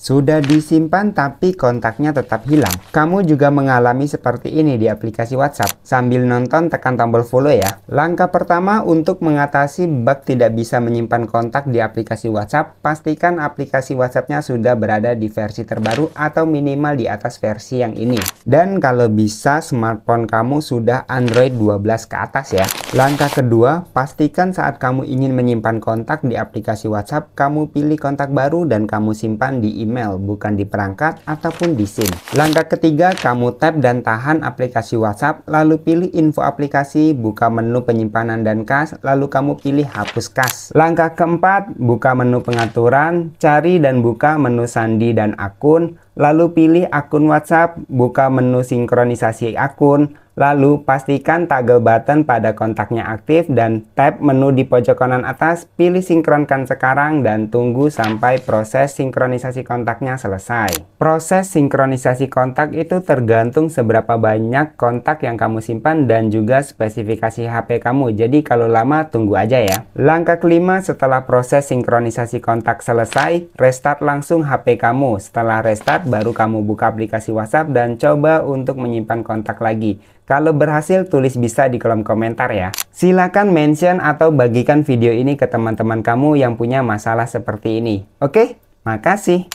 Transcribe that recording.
Sudah disimpan tapi kontaknya tetap hilang. Kamu juga mengalami seperti ini di aplikasi WhatsApp. Sambil nonton tekan tombol follow ya. Langkah pertama untuk mengatasi bug tidak bisa menyimpan kontak di aplikasi WhatsApp, pastikan aplikasi WhatsAppnya sudah berada di versi terbaru atau minimal di atas versi yang ini. Dan kalau bisa smartphone kamu sudah Android 12 ke atas ya. Langkah kedua, pastikan saat kamu ingin menyimpan kontak di aplikasi WhatsApp, kamu pilih kontak baru dan kamu simpan di email email, bukan di perangkat ataupun di SIM. Langkah ketiga, kamu tap dan tahan aplikasi WhatsApp, lalu pilih info aplikasi, buka menu penyimpanan dan kas, lalu kamu pilih hapus kas. Langkah keempat, buka menu pengaturan, cari dan buka menu sandi dan akun, lalu pilih akun WhatsApp, buka menu sinkronisasi akun, Lalu pastikan toggle button pada kontaknya aktif dan tap menu di pojok kanan atas, pilih sinkronkan sekarang dan tunggu sampai proses sinkronisasi kontaknya selesai. Proses sinkronisasi kontak itu tergantung seberapa banyak kontak yang kamu simpan dan juga spesifikasi HP kamu. Jadi kalau lama tunggu aja ya. Langkah kelima setelah proses sinkronisasi kontak selesai, restart langsung HP kamu. Setelah restart baru kamu buka aplikasi WhatsApp dan coba untuk menyimpan kontak lagi. Kalau berhasil tulis bisa di kolom komentar ya. Silahkan mention atau bagikan video ini ke teman-teman kamu yang punya masalah seperti ini. Oke, makasih.